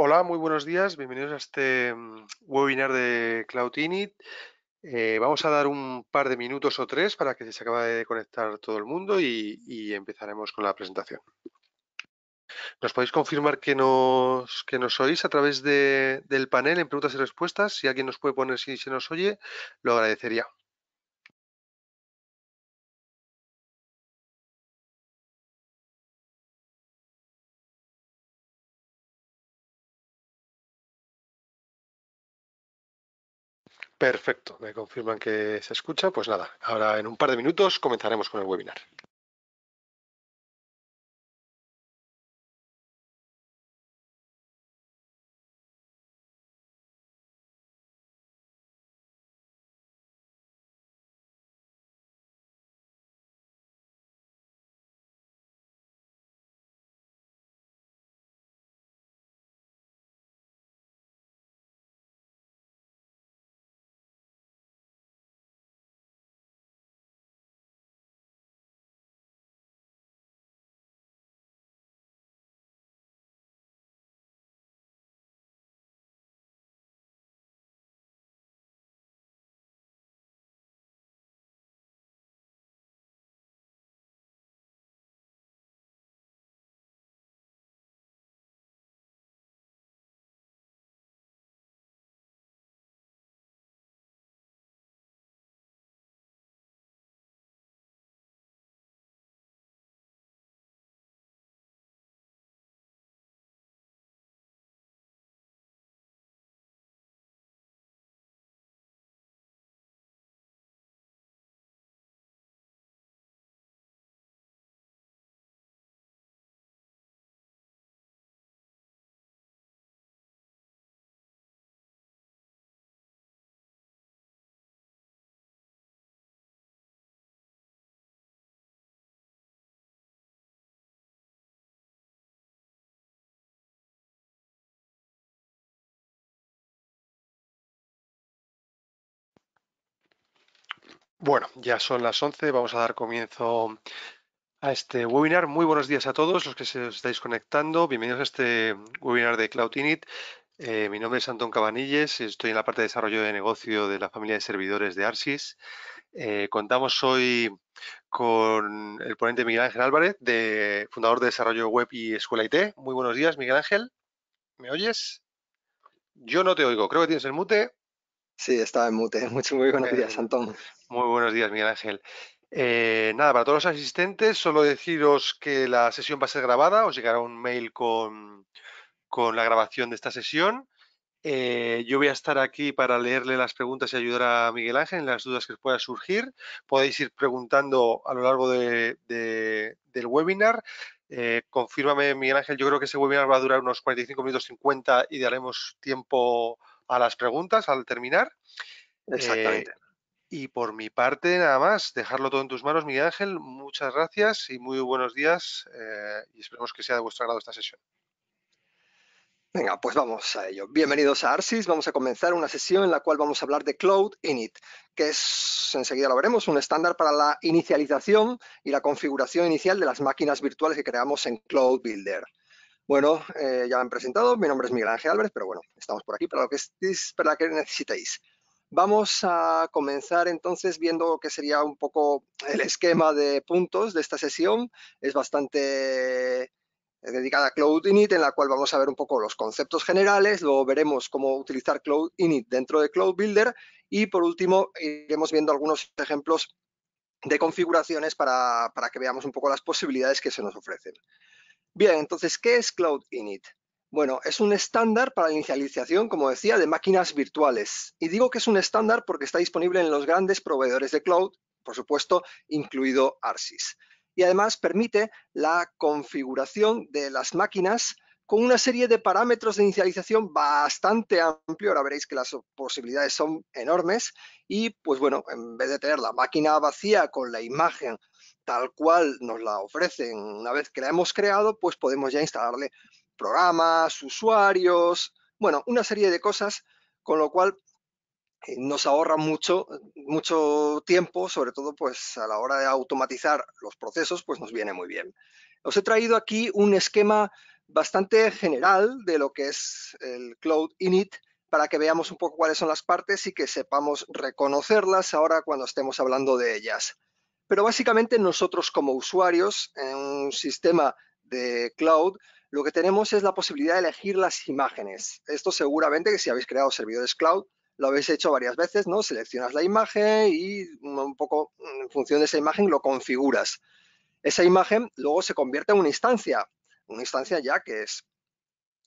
Hola, muy buenos días. Bienvenidos a este mm, webinar de Cloud eh, vamos a dar un par de minutos o tres para que se acabe de conectar todo el mundo y, empezaremos con la presentación. Nos podéis confirmar que nos, que nos oís a través del panel en preguntas y respuestas. Si alguien nos puede poner si se nos oye, lo agradecería. Perfecto, me confirman que se escucha. Pues nada, ahora en un par de minutos comenzaremos con el webinar. Bueno, ya son las 11, vamos a dar comienzo a este webinar. Muy buenos días a todos los que se os estáis conectando. Bienvenidos a este webinar de Cloud Init. Eh, mi nombre es Antón Cabanilles, estoy en la parte de desarrollo de negocio de la familia de servidores de Arsis. Eh, contamos hoy con el ponente Miguel Ángel Álvarez, de, fundador de Desarrollo Web y Escuela IT. Muy buenos días, Miguel Ángel. ¿Me oyes? Yo no te oigo, creo que tienes el mute. Sí, estaba en mute. Mucho, muy buenos eh, días, Antón. Muy buenos días, Miguel Ángel. Eh, nada, para todos los asistentes, solo deciros que la sesión va a ser grabada, os llegará un mail con, la grabación de esta sesión. Eh, yo voy a estar aquí para leerle las preguntas y ayudar a Miguel Ángel en las dudas que puedan surgir. Podéis ir preguntando a lo largo del webinar. Eh, confírmame, Miguel Ángel, yo creo que ese webinar va a durar unos 45 minutos 50 y daremos tiempo a las preguntas al terminar. Exactamente. Y por mi parte, nada más, dejarlo todo en tus manos, Miguel Ángel. Muchas gracias y muy buenos días. Eh, y esperemos que sea de vuestro agrado esta sesión. Venga, pues vamos a ello. Bienvenidos a Arsis. Vamos a comenzar una sesión en la cual vamos a hablar de Cloud Init, que es, enseguida lo veremos, un estándar para la inicialización y la configuración inicial de las máquinas virtuales que creamos en Cloud Builder. Bueno, eh, ya me han presentado. Mi nombre es Miguel Ángel Álvarez, pero bueno, estamos por aquí para lo que, para lo que necesitéis. Vamos a comenzar entonces viendo que sería un poco el esquema de puntos de esta sesión. Es bastante eh, dedicada a Cloud Init, en la cual vamos a ver un poco los conceptos generales, luego veremos cómo utilizar Cloud Init dentro de Cloud Builder y por último iremos viendo algunos ejemplos de configuraciones para, para que veamos un poco las posibilidades que se nos ofrecen. Bien, entonces, ¿qué es Cloud Init? Bueno, es un estándar para la inicialización, como decía, de máquinas virtuales. Y digo que es un estándar porque está disponible en los grandes proveedores de cloud, por supuesto, incluido ARSIS. Y además permite la configuración de las máquinas con una serie de parámetros de inicialización bastante amplio. Ahora veréis que las posibilidades son enormes. Y pues bueno, en vez de tener la máquina vacía con la imagen tal cual nos la ofrecen una vez que la hemos creado, pues podemos ya instalarle programas, usuarios, bueno, una serie de cosas, con lo cual eh, nos ahorra mucho, mucho tiempo, sobre todo pues a la hora de automatizar los procesos, pues nos viene muy bien. Os he traído aquí un esquema bastante general de lo que es el Cloud Init para que veamos un poco cuáles son las partes y que sepamos reconocerlas ahora cuando estemos hablando de ellas. Pero básicamente nosotros como usuarios en un sistema de cloud lo que tenemos es la posibilidad de elegir las imágenes. Esto seguramente que si habéis creado servidores cloud, lo habéis hecho varias veces, ¿no? Seleccionas la imagen y mm, un poco mm, en función de esa imagen lo configuras. Esa imagen luego se convierte en una instancia, una instancia ya que es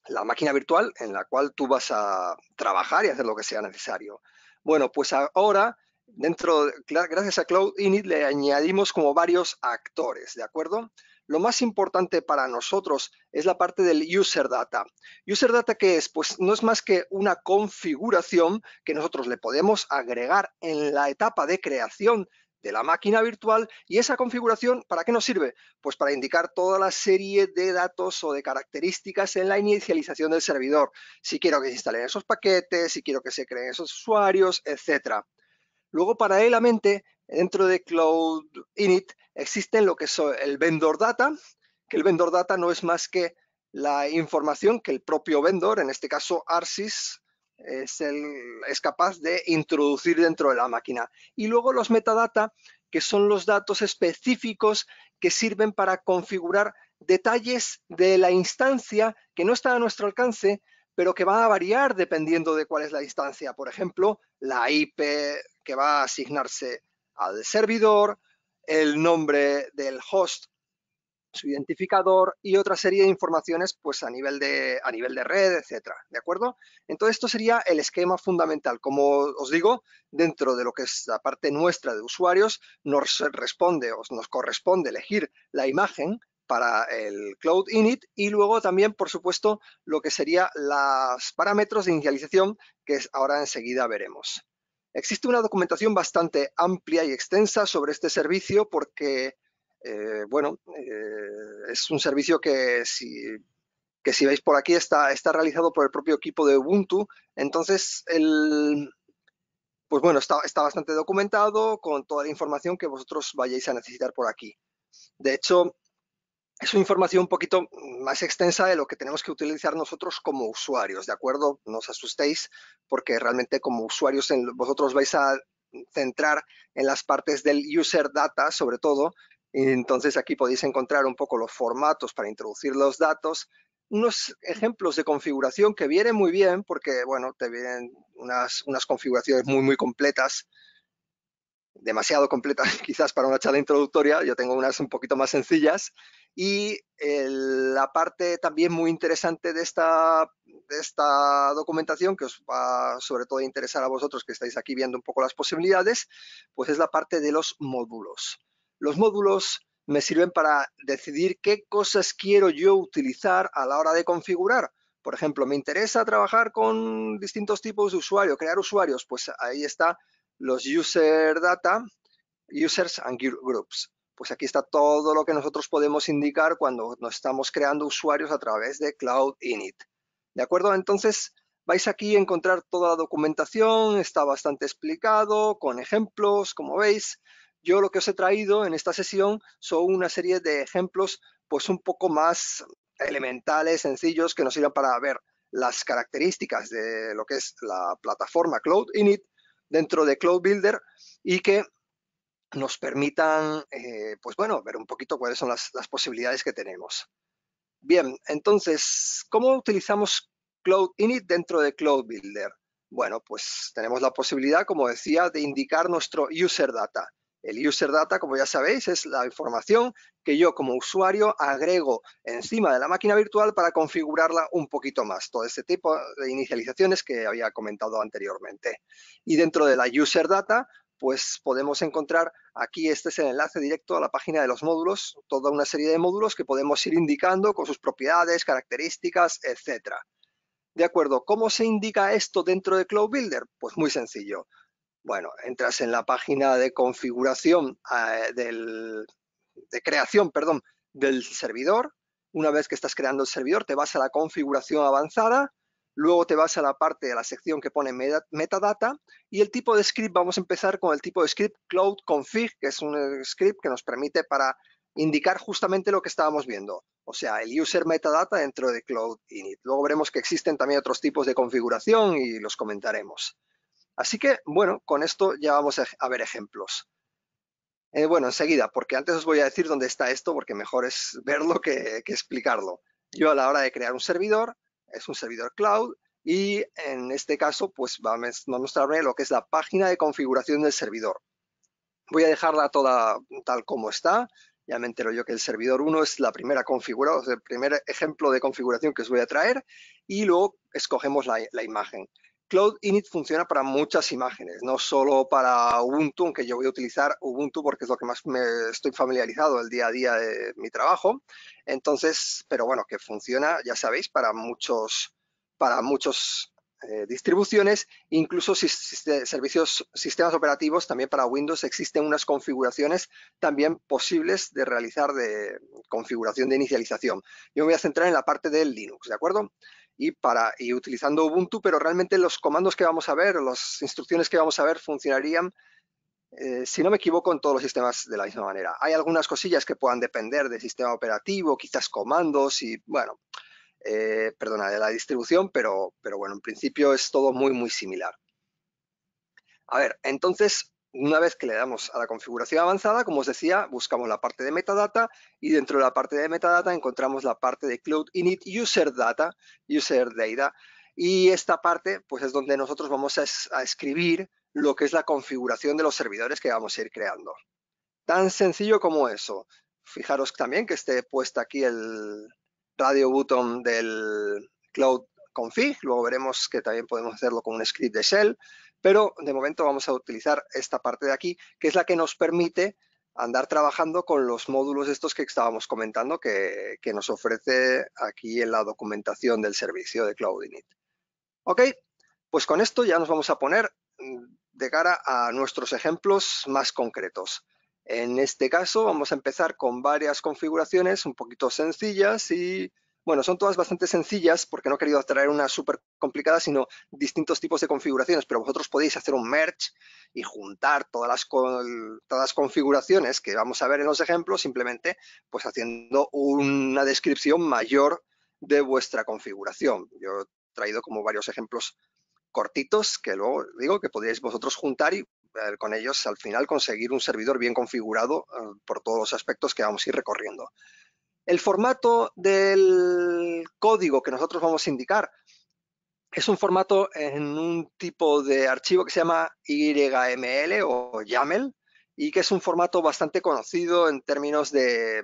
la máquina virtual en la cual tú vas a trabajar y hacer lo que sea necesario. Bueno, pues ahora, dentro, gracias a Cloud Init, le añadimos como varios actores, ¿de acuerdo? Lo más importante para nosotros es la parte del user data. User data qué es, pues no es más que una configuración que nosotros le podemos agregar en la etapa de creación de la máquina virtual y esa configuración, ¿para qué nos sirve? Pues para indicar toda la serie de datos o de características en la inicialización del servidor. Si quiero que se instalen esos paquetes, si quiero que se creen esos usuarios, etcétera. Luego, paralelamente, dentro de Cloud Init existen lo que es el vendor data, que el vendor data no es más que la información que el propio vendor, en este caso ARSIS, es, capaz de introducir dentro de la máquina. Y luego los metadata, que son los datos específicos que sirven para configurar detalles de la instancia que no está a nuestro alcance, pero que va a variar dependiendo de cuál es la instancia. Por ejemplo, la IP que va a asignarse al servidor, el nombre del host, su identificador y otra serie de informaciones pues a nivel de, a nivel de red, etcétera, ¿de acuerdo? Entonces esto sería el esquema fundamental. Como os digo, dentro de lo que es la parte nuestra de usuarios, nos responde nos corresponde elegir la imagen para el Cloud Init y luego también, por supuesto, lo que serían los parámetros de inicialización que ahora enseguida veremos. Existe una documentación bastante amplia y extensa sobre este servicio porque, eh, bueno, eh, es un servicio que si, si veis por aquí está, está realizado por el propio equipo de Ubuntu. Entonces, el, pues bueno, está, está bastante documentado con toda la información que vosotros vayáis a necesitar por aquí. De hecho, es una información un poquito más extensa de lo que tenemos que utilizar nosotros como usuarios, ¿de acuerdo? No os asustéis porque realmente como usuarios en, vosotros vais a centrar en las partes del user data sobre todo, entonces aquí podéis encontrar un poco los formatos para introducir los datos, unos ejemplos de configuración que vienen muy bien porque, bueno, te vienen unas, unas configuraciones muy, muy completas demasiado completa quizás para una charla introductoria, yo tengo unas un poquito más sencillas. Y la parte también muy interesante de esta, de esta documentación, que os va sobre todo a interesar a vosotros que estáis aquí viendo un poco las posibilidades, pues es la parte de los módulos. Los módulos me sirven para decidir qué cosas quiero yo utilizar a la hora de configurar. Por ejemplo, me interesa trabajar con distintos tipos de usuario, crear usuarios, pues ahí está los user data, users and groups. Pues aquí está todo lo que nosotros podemos indicar cuando nos estamos creando usuarios a través de Cloud Init. ¿De acuerdo? Entonces, vais aquí a encontrar toda la documentación, está bastante explicado, con ejemplos, como veis. Yo lo que os he traído en esta sesión son una serie de ejemplos pues un poco más elementales, sencillos, que nos sirvan para ver las características de lo que es la plataforma Cloud Init dentro de Cloud Builder y que nos permitan, eh, pues bueno, ver un poquito cuáles son las, las posibilidades que tenemos. Bien, entonces, ¿cómo utilizamos Cloud Init dentro de Cloud Builder? Bueno, pues tenemos la posibilidad, como decía, de indicar nuestro user data. El user data, como ya sabéis, es la información que yo como usuario agrego encima de la máquina virtual para configurarla un poquito más. Todo este tipo de inicializaciones que había comentado anteriormente. Y dentro de la user data, pues podemos encontrar aquí, este es el enlace directo a la página de los módulos, toda una serie de módulos que podemos ir indicando con sus propiedades, características, etcétera. De acuerdo, ¿cómo se indica esto dentro de Cloud Builder? Pues muy sencillo. Bueno, entras en la página de configuración eh, del, de creación, perdón, del servidor. Una vez que estás creando el servidor, te vas a la configuración avanzada, luego te vas a la parte, de la sección que pone metadata y el tipo de script, vamos a empezar con el tipo de script Cloud Config, que es un eh, script que nos permite para indicar justamente lo que estábamos viendo, o sea, el user metadata dentro de Cloud Init. Luego veremos que existen también otros tipos de configuración y los comentaremos. Así que, bueno, con esto ya vamos a ver ejemplos. Eh, bueno, enseguida, porque antes os voy a decir dónde está esto, porque mejor es verlo que, explicarlo. Yo a la hora de crear un servidor, es un servidor cloud, y en este caso, pues vamos a mostrar lo que es la página de configuración del servidor. Voy a dejarla toda tal como está. Ya me entero yo que el servidor 1 es la primera configuración, el primer ejemplo de configuración que os voy a traer y luego escogemos la imagen. Cloud Init funciona para muchas imágenes, no solo para Ubuntu, aunque yo voy a utilizar Ubuntu porque es lo que más me estoy familiarizado el día a día de mi trabajo. Entonces, pero bueno, que funciona, ya sabéis, para muchos, para eh, distribuciones, incluso servicios, sistemas operativos, también para Windows existen unas configuraciones también posibles de realizar de configuración de inicialización. Yo me voy a centrar en la parte del Linux, ¿de acuerdo? y, para, y utilizando Ubuntu, pero realmente los comandos que vamos a ver, las instrucciones que vamos a ver funcionarían, eh, si no me equivoco, en todos los sistemas de la misma manera. Hay algunas cosillas que puedan depender del sistema operativo, quizás comandos y, bueno, eh, perdona, de la distribución, pero, pero bueno, en principio es todo muy, muy similar. A ver, entonces, una vez que le damos a la configuración avanzada, como os decía, buscamos la parte de metadata y dentro de la parte de metadata encontramos la parte de Cloud Init User Data, User Data. Y esta parte pues es donde nosotros vamos a, a escribir lo que es la configuración de los servidores que vamos a ir creando. Tan sencillo como eso. Fijaros también que esté puesta aquí el radio button del Cloud Config. Luego veremos que también podemos hacerlo con un script de shell pero de momento vamos a utilizar esta parte de aquí, que es la que nos permite andar trabajando con los módulos estos que estábamos comentando que, nos ofrece aquí en la documentación del servicio de CloudInit. Ok, pues con esto ya nos vamos a poner mm, de cara a nuestros ejemplos más concretos. En este caso vamos a empezar con varias configuraciones un poquito sencillas y bueno, son todas bastante sencillas porque no he querido traer una súper complicada, sino distintos tipos de configuraciones, pero vosotros podéis hacer un merge y juntar todas las, todas configuraciones que vamos a ver en los ejemplos, simplemente pues haciendo una descripción mayor de vuestra configuración. Yo he traído como varios ejemplos cortitos que luego digo que podéis vosotros juntar y eh, con ellos al final conseguir un servidor bien configurado eh, por todos los aspectos que vamos a ir recorriendo. El formato del código que nosotros vamos a indicar es un formato en un tipo de archivo que se llama YML o YAML y que es un formato bastante conocido en términos de,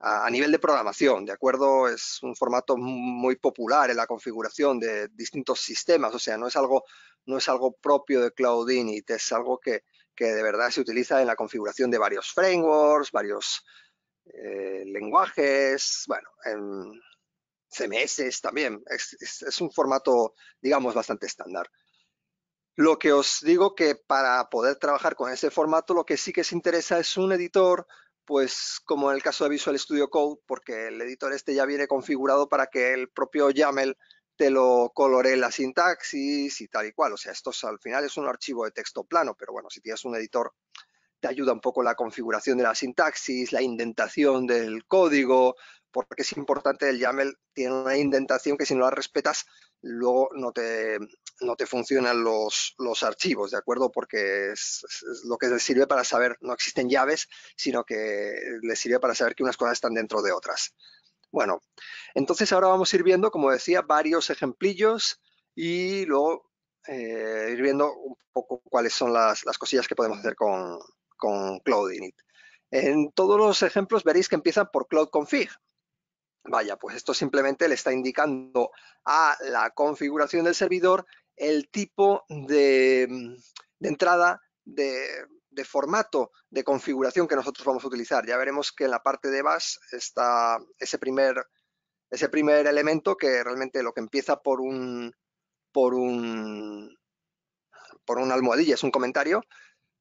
a, nivel de programación, ¿de acuerdo? Es un formato muy popular en la configuración de distintos sistemas, o sea, no es algo, no es algo propio de Cloud es algo que, que de verdad se utiliza en la configuración de varios frameworks, varios eh, lenguajes, bueno, en CMS también. Es, un formato, digamos, bastante estándar. Lo que os digo que para poder trabajar con ese formato, lo que sí que se interesa es un editor, pues como en el caso de Visual Studio Code, porque el editor este ya viene configurado para que el propio YAML te lo colore la sintaxis y tal y cual. O sea, esto al final es un archivo de texto plano, pero bueno, si tienes un editor ayuda un poco la configuración de la sintaxis, la indentación del código, porque es importante, el YAML tiene una indentación que si no la respetas, luego no te, no te funcionan los, los archivos, ¿de acuerdo? Porque es, lo que les sirve para saber, no existen llaves, sino que les sirve para saber que unas cosas están dentro de otras. Bueno, entonces ahora vamos a ir viendo, como decía, varios ejemplillos y luego eh, ir viendo un poco cuáles son las cosillas que podemos hacer con, con Cloud Init. En todos los ejemplos veréis que empiezan por Cloud Config. Vaya, pues esto simplemente le está indicando a la configuración del servidor el tipo de, mm, entrada de, formato de configuración que nosotros vamos a utilizar. Ya veremos que en la parte de base está ese primer, ese primer elemento que realmente lo que empieza por un, por un por una almohadilla, es un comentario,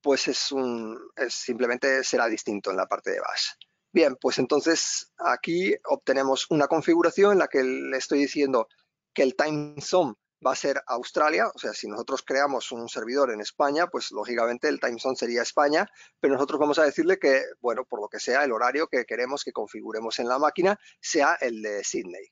pues es un, simplemente será distinto en la parte de base. Bien, pues entonces aquí obtenemos una configuración en la que le estoy diciendo que el time zone va a ser Australia, o sea, si nosotros creamos un servidor en España, pues lógicamente el time zone sería España, pero nosotros vamos a decirle que, bueno, por lo que sea, el horario que queremos que configuremos en la máquina sea el de Sydney.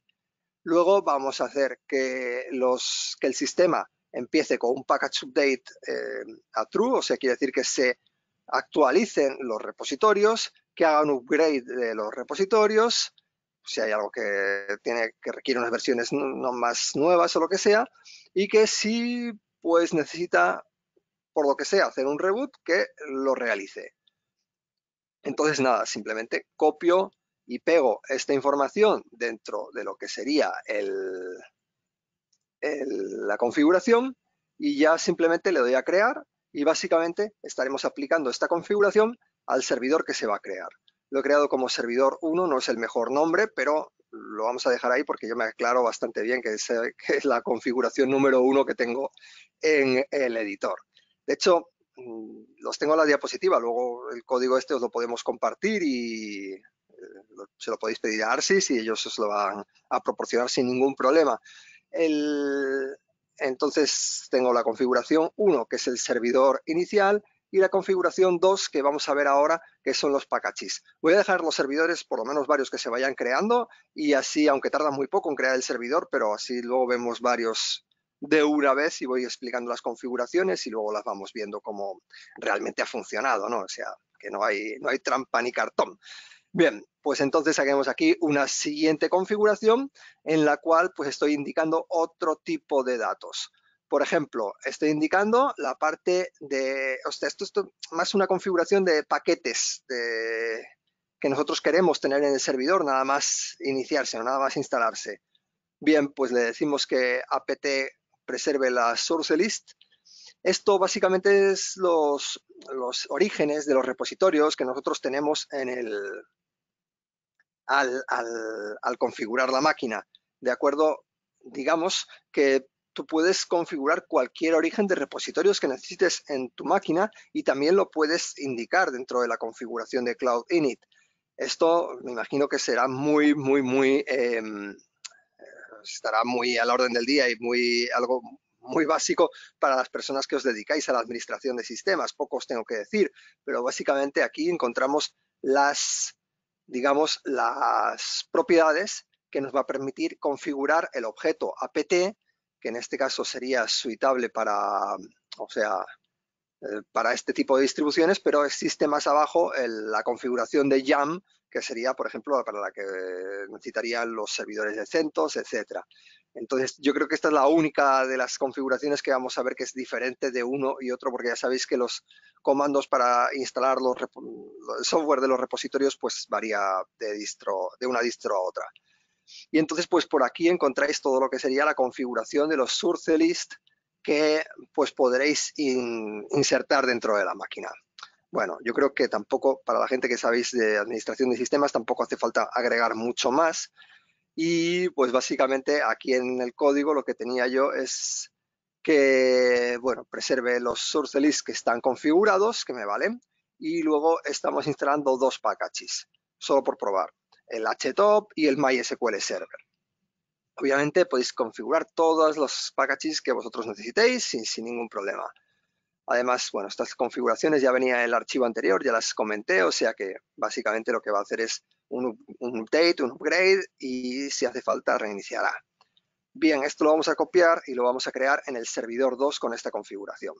Luego vamos a hacer que, los, que el sistema empiece con un package update eh, a true, o sea, quiere decir que se actualicen los repositorios, que hagan un upgrade de los repositorios, si hay algo que, tiene, que requiere unas versiones más nuevas o lo que sea, y que si pues necesita, por lo que sea, hacer un reboot, que lo realice. Entonces, nada, simplemente copio y pego esta información dentro de lo que sería el, la configuración y ya simplemente le doy a crear y básicamente estaremos aplicando esta configuración al servidor que se va a crear. Lo he creado como servidor 1, no es el mejor nombre, pero lo vamos a dejar ahí porque yo me aclaro bastante bien que es, eh, la configuración número 1 que tengo en el editor. De hecho, mm, los tengo en la diapositiva, luego el código este os lo podemos compartir y eh, se lo podéis pedir a Arsis y ellos os lo van a proporcionar sin ningún problema entonces tengo la configuración 1, que es el servidor inicial, y la configuración 2, que vamos a ver ahora, que son los packages. Voy a dejar los servidores, por lo menos varios que se vayan creando, y así, aunque tarda muy poco en crear el servidor, pero así luego vemos varios de una vez y voy explicando las configuraciones y luego las vamos viendo cómo realmente ha funcionado, ¿no? O sea, que no hay, no hay trampa ni cartón. Bien, pues entonces haremos aquí una siguiente configuración en la cual pues estoy indicando otro tipo de datos. Por ejemplo, estoy indicando la parte de, o sea, esto es más una configuración de paquetes que nosotros queremos tener en el servidor, nada más iniciarse nada más instalarse. Bien, pues le decimos que apt preserve la source list. Esto básicamente es los, los orígenes de los repositorios que nosotros tenemos en el, al, configurar la máquina. De acuerdo, digamos que tú puedes configurar cualquier origen de repositorios que necesites en tu máquina y también lo puedes indicar dentro de la configuración de Cloud Init. Esto me imagino que será muy, muy, muy, em, eh, estará muy al orden del día y muy algo muy básico para las personas que os dedicáis a la administración de sistemas. Poco os tengo que decir, pero básicamente aquí encontramos las digamos, las propiedades que nos va a permitir configurar el objeto apt, que en este caso sería suitable para, o sea, eh, para este tipo de distribuciones, pero existe más abajo la configuración de jam, que sería, por ejemplo, para la que necesitarían los servidores de CentOS, etcétera. Entonces, yo creo que esta es la única de las configuraciones que vamos a ver que es diferente de uno y otro, porque ya sabéis que los comandos para instalar los el software de los repositorios pues varía de, distro, de una distro a otra. Y entonces, pues por aquí encontráis todo lo que sería la configuración de los source list que pues podréis insertar dentro de la máquina. Bueno, yo creo que tampoco para la gente que sabéis de administración de sistemas tampoco hace falta agregar mucho más y pues básicamente aquí en el código lo que tenía yo es que, bueno, preserve los source list que están configurados, que me valen, y luego estamos instalando dos packages, solo por probar, el HTOP y el MySQL Server. Obviamente podéis configurar todos los packages que vosotros necesitéis sin ningún problema. Además, bueno, estas configuraciones ya venía en el archivo anterior, ya las comenté, o sea que básicamente lo que va a hacer es un, update, un upgrade y si hace falta reiniciará. Bien, esto lo vamos a copiar y lo vamos a crear en el servidor 2 con esta configuración.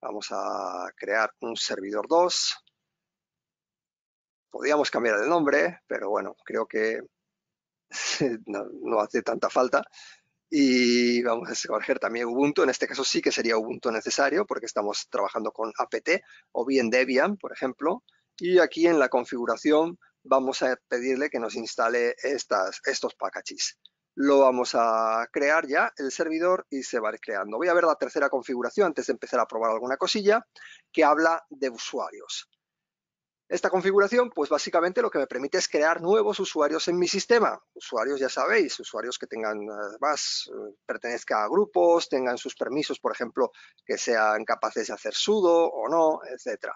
Vamos a crear un servidor 2. Podríamos cambiar el nombre, pero bueno, creo que no hace tanta falta y vamos a escoger también Ubuntu. En este caso sí que sería Ubuntu necesario porque estamos trabajando con apt o bien Debian, por ejemplo. Y aquí en la configuración vamos a pedirle que nos instale estos packages. Lo vamos a crear ya el servidor y se va a creando. Voy a ver la tercera configuración antes de empezar a probar alguna cosilla que habla de usuarios. Esta configuración, pues básicamente lo que me permite es crear nuevos usuarios en mi sistema. Usuarios, ya sabéis, usuarios que tengan eh, más, eh, pertenezca a grupos, tengan sus permisos, por ejemplo, que sean capaces de hacer sudo o no, etcétera.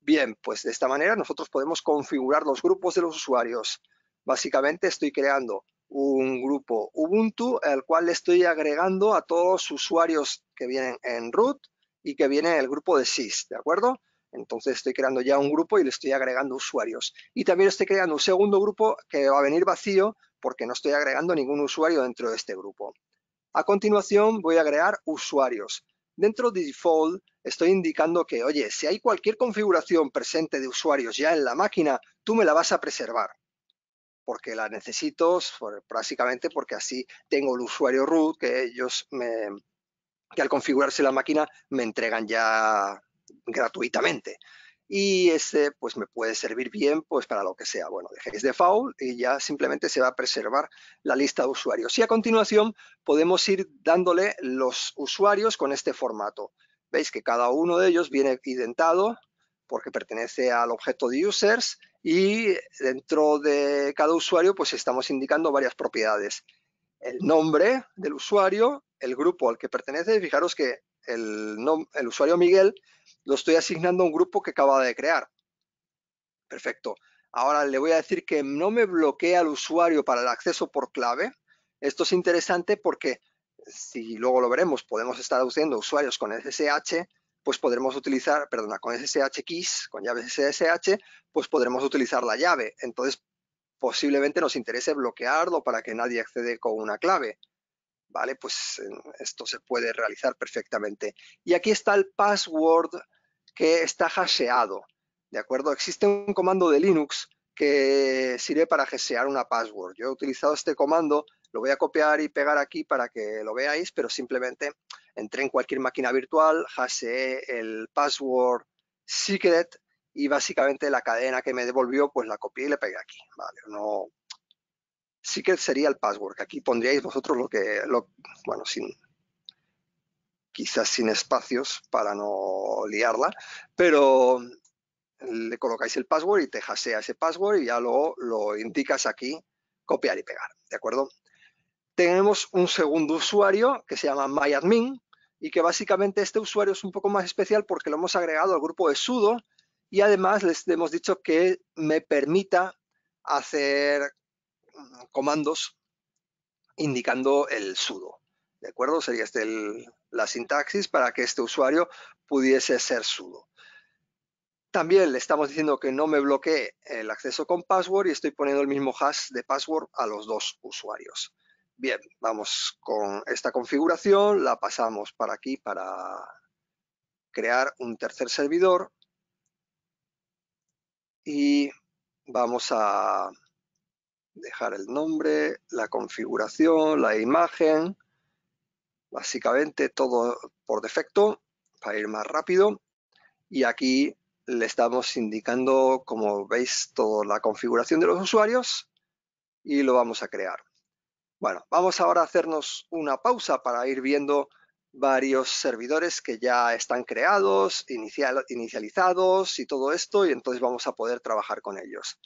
Bien, pues de esta manera nosotros podemos configurar los grupos de los usuarios. Básicamente estoy creando un grupo Ubuntu al cual le estoy agregando a todos los usuarios que vienen en root y que viene el grupo de sys, ¿de acuerdo? Entonces estoy creando ya un grupo y le estoy agregando usuarios. Y también estoy creando un segundo grupo que va a venir vacío porque no estoy agregando ningún usuario dentro de este grupo. A continuación voy a agregar usuarios. Dentro de default estoy indicando que, oye, si hay cualquier configuración presente de usuarios ya en la máquina, tú me la vas a preservar porque la necesito, prácticamente porque así tengo el usuario root que ellos me, que al configurarse la máquina me entregan ya gratuitamente. Y este, pues me puede servir bien, pues para lo que sea. Bueno, dejéis foul y ya simplemente se va a preservar la lista de usuarios. Y a continuación podemos ir dándole los usuarios con este formato. Veis que cada uno de ellos viene identado porque pertenece al objeto de users y dentro de cada usuario pues estamos indicando varias propiedades. El nombre del usuario, el grupo al que pertenece, fijaros que el, el usuario Miguel lo estoy asignando a un grupo que acaba de crear. Perfecto. Ahora le voy a decir que no me bloquea al usuario para el acceso por clave. Esto es interesante porque si luego lo veremos, podemos estar usando usuarios con SSH, pues podremos utilizar, perdona, con SSH keys, con llaves SSH, pues podremos utilizar la llave. Entonces, posiblemente nos interese bloquearlo para que nadie accede con una clave. ¿Vale? Pues esto se puede realizar perfectamente. Y aquí está el password que está hasheado, ¿de acuerdo? Existe un comando de Linux que sirve para hashear una password. Yo he utilizado este comando, lo voy a copiar y pegar aquí para que lo veáis, pero simplemente entré en cualquier máquina virtual, hasheé el password secret y básicamente la cadena que me devolvió, pues la copié y le pegué aquí, ¿vale? No, secret sería el password, aquí pondríais vosotros lo que, lo, bueno, sin, quizás sin espacios para no liarla, pero le colocáis el password y te hasea ese password y ya luego lo indicas aquí, copiar y pegar, ¿de acuerdo? Tenemos un segundo usuario que se llama MyAdmin y que básicamente este usuario es un poco más especial porque lo hemos agregado al grupo de sudo y además les hemos dicho que me permita hacer mm, comandos indicando el sudo. ¿De acuerdo? Sería este la sintaxis para que este usuario pudiese ser sudo. También le estamos diciendo que no me bloquee el acceso con password y estoy poniendo el mismo hash de password a los dos usuarios. Bien, vamos con esta configuración, la pasamos para aquí para crear un tercer servidor y vamos a dejar el nombre, la configuración, la imagen, Básicamente todo por defecto, para ir más rápido. Y aquí le estamos indicando, como veis, toda la configuración de los usuarios y lo vamos a crear. Bueno, vamos ahora a hacernos una pausa para ir viendo varios servidores que ya están creados, inicializados y todo esto, y entonces vamos a poder trabajar con ellos.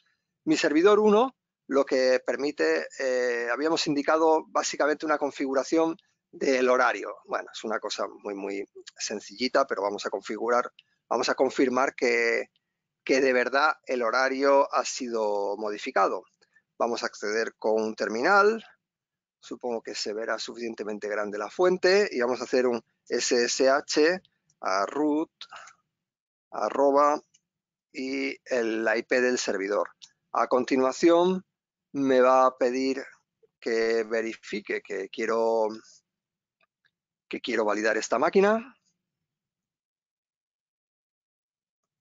Mi servidor 1 lo que permite, eh, habíamos indicado básicamente una configuración del horario. Bueno, es una cosa muy, muy sencillita, pero vamos a configurar, vamos a confirmar que, que de verdad el horario ha sido modificado. Vamos a acceder con un terminal, supongo que se verá suficientemente grande la fuente y vamos a hacer un ssh a root arroba y el, IP del servidor. A continuación me va a pedir que verifique que quiero que quiero validar esta máquina.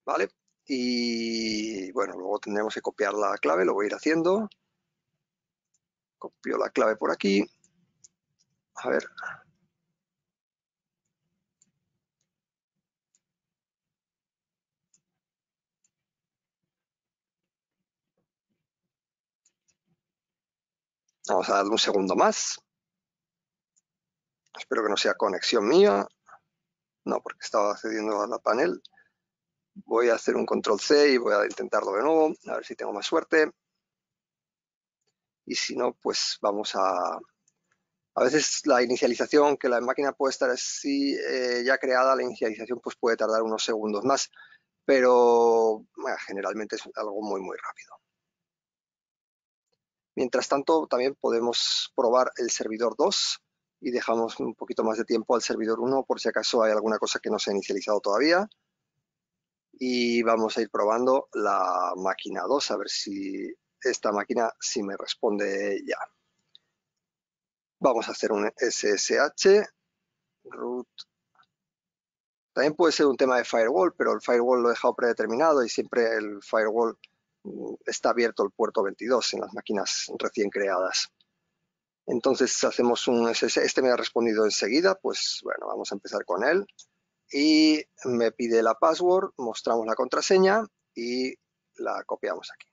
¿Vale? Y bueno, luego tendremos que copiar la clave, lo voy a ir haciendo. Copio la clave por aquí. A ver. Vamos a darle un segundo más espero que no sea conexión mía, no, porque estaba accediendo a la panel. Voy a hacer un control C y voy a intentarlo de nuevo, a ver si tengo más suerte. Y si no, pues vamos a... A veces la inicialización que la máquina puede estar así eh, ya creada, la inicialización pues puede tardar unos segundos más, pero generalmente es algo muy, muy rápido. Mientras tanto, también podemos probar el servidor 2 y dejamos un poquito más de tiempo al servidor 1 por si acaso hay alguna cosa que no se ha inicializado todavía. Y vamos a ir probando la máquina 2 a ver si esta máquina sí me responde ya. Vamos a hacer un SSH root. También puede ser un tema de firewall, pero el firewall lo he dejado predeterminado y siempre el firewall mm, está abierto el puerto 22 en las máquinas recién creadas. Entonces hacemos un, este me ha respondido enseguida, pues bueno, vamos a empezar con él. Y me pide la password, mostramos la contraseña y la copiamos aquí.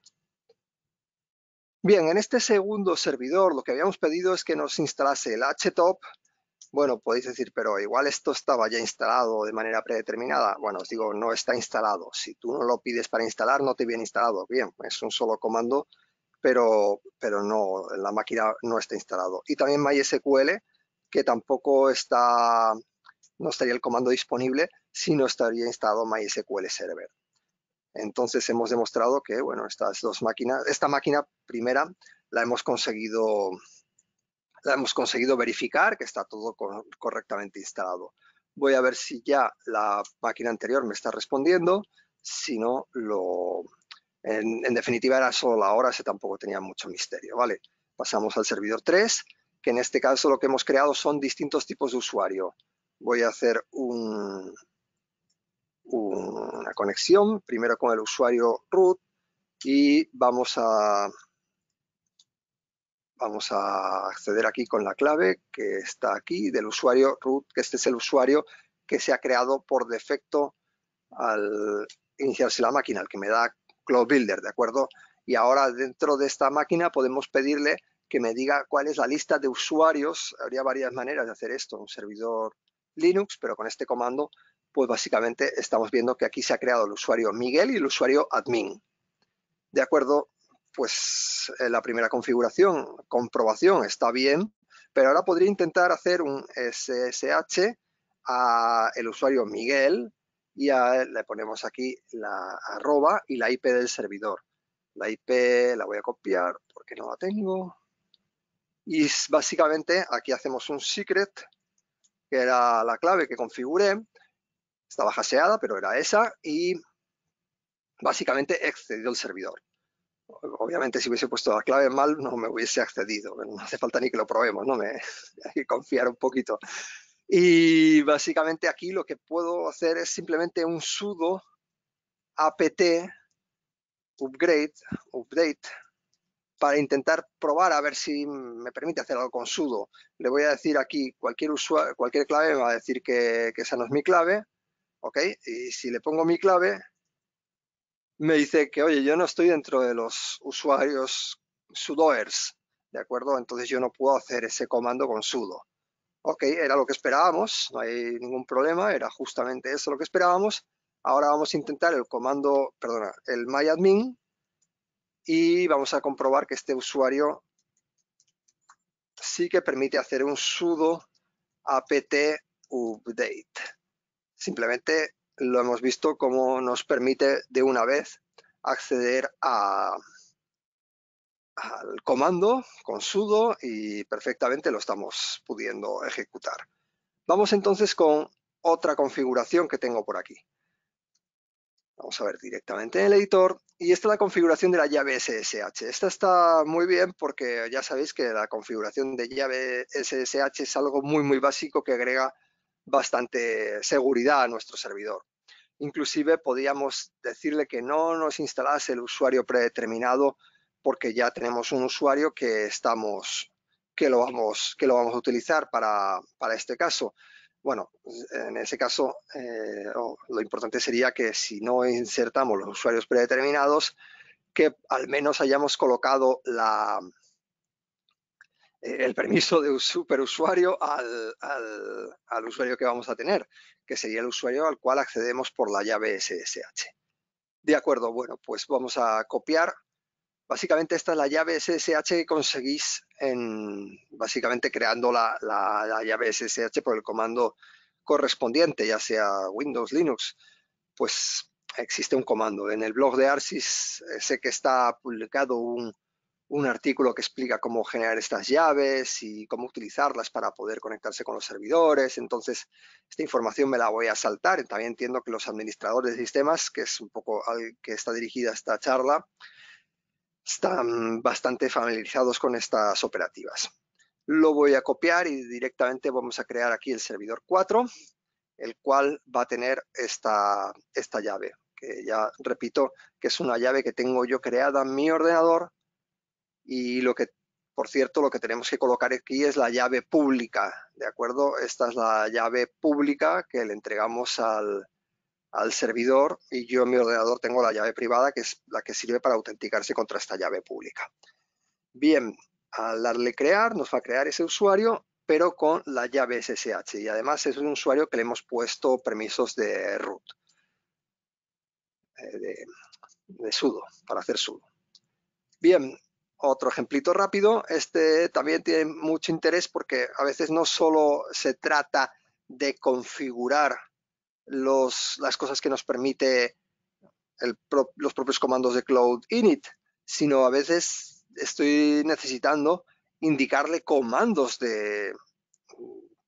Bien, en este segundo servidor lo que habíamos pedido es que nos instalase el HTOP. Bueno, podéis decir, pero igual esto estaba ya instalado de manera predeterminada. Bueno, os digo, no está instalado. Si tú no lo pides para instalar, no te viene instalado. Bien, es un solo comando pero, pero no, la máquina no está instalado. Y también MySQL, que tampoco está, no estaría el comando disponible si no estaría instalado MySQL Server. Entonces hemos demostrado que, bueno, estas dos máquinas, esta máquina primera la hemos conseguido, la hemos conseguido verificar que está todo correctamente instalado. Voy a ver si ya la máquina anterior me está respondiendo, si no, lo, en, definitiva, era solo la hora, ese tampoco tenía mucho misterio, ¿vale? Pasamos al servidor 3, que en este caso lo que hemos creado son distintos tipos de usuario. Voy a hacer un, una conexión, primero con el usuario root y vamos a, vamos a acceder aquí con la clave que está aquí del usuario root, que este es el usuario que se ha creado por defecto al iniciarse la máquina, el que me da Cloud Builder, ¿de acuerdo? Y ahora dentro de esta máquina podemos pedirle que me diga cuál es la lista de usuarios. Habría varias maneras de hacer esto, un servidor Linux, pero con este comando, pues básicamente estamos viendo que aquí se ha creado el usuario Miguel y el usuario admin. De acuerdo, pues eh, la primera configuración, comprobación, está bien, pero ahora podría intentar hacer un SSH a el usuario Miguel y le ponemos aquí la arroba y la IP del servidor. La IP la voy a copiar porque no la tengo. Y básicamente aquí hacemos un secret, que era la clave que configuré. Estaba haseada, pero era esa. Y básicamente he accedido al servidor. Obviamente, si hubiese puesto la clave mal, no me hubiese accedido. No hace falta ni que lo probemos, ¿no? Me, hay que confiar un poquito. Y básicamente aquí lo que puedo hacer es simplemente un sudo apt upgrade, update, para intentar probar a ver si me permite hacer algo con sudo. Le voy a decir aquí cualquier usuario, cualquier clave me va a decir que, que, esa no es mi clave, ¿ok? Y si le pongo mi clave, me dice que, oye, yo no estoy dentro de los usuarios sudoers, ¿de acuerdo? Entonces yo no puedo hacer ese comando con sudo. Ok, era lo que esperábamos, no hay ningún problema, era justamente eso lo que esperábamos. Ahora vamos a intentar el comando, perdona, el myadmin y vamos a comprobar que este usuario sí que permite hacer un sudo apt update. Simplemente lo hemos visto como nos permite de una vez acceder a, al comando con sudo y perfectamente lo estamos pudiendo ejecutar. Vamos entonces con otra configuración que tengo por aquí. Vamos a ver directamente en el editor y esta es la configuración de la llave SSH. Esta está muy bien porque ya sabéis que la configuración de llave SSH es algo muy muy básico que agrega bastante seguridad a nuestro servidor. Inclusive podríamos decirle que no nos instalase el usuario predeterminado porque ya tenemos un usuario que estamos que lo vamos que lo vamos a utilizar para, este caso bueno en ese caso eh, lo importante sería que si no insertamos los usuarios predeterminados que al menos hayamos colocado la eh, el permiso de superusuario al, al, al usuario que vamos a tener, que sería el usuario al cual accedemos por la llave SSH. De acuerdo, bueno, pues vamos a copiar Básicamente esta es la llave SSH que conseguís en, básicamente creando la, la, llave SSH por el comando correspondiente, ya sea Windows, Linux, pues existe un comando. En el blog de Arsis eh, sé que está publicado un, un artículo que explica cómo generar estas llaves y cómo utilizarlas para poder conectarse con los servidores. Entonces, esta información me la voy a saltar. También entiendo que los administradores de sistemas, que es un poco al que está dirigida esta charla, están bastante familiarizados con estas operativas. Lo voy a copiar y directamente vamos a crear aquí el servidor 4, el cual va a tener esta, esta llave, que ya repito que es una llave que tengo yo creada en mi ordenador y lo que, por cierto, lo que tenemos que colocar aquí es la llave pública, ¿de acuerdo? Esta es la llave pública que le entregamos al, al servidor y yo en mi ordenador tengo la llave privada que es la que sirve para autenticarse contra esta llave pública. Bien, al darle crear nos va a crear ese usuario pero con la llave SSH y además es un usuario que le hemos puesto permisos de root, eh, de, sudo, para hacer sudo. Bien, otro ejemplito rápido, este también tiene mucho interés porque a veces no solo se trata de configurar las cosas que nos permite los propios comandos de Cloud Init, sino a veces estoy necesitando indicarle comandos de,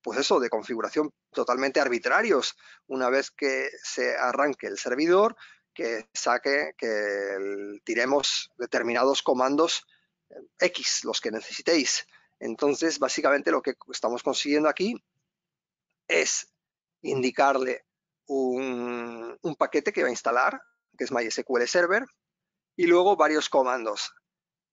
pues eso, de configuración totalmente arbitrarios. Una vez que se arranque el servidor, que saque, que tiremos determinados comandos eh, X, los que necesitéis. Entonces, básicamente lo que estamos consiguiendo aquí es indicarle un, paquete que va a instalar, que es MySQL Server, y luego varios comandos.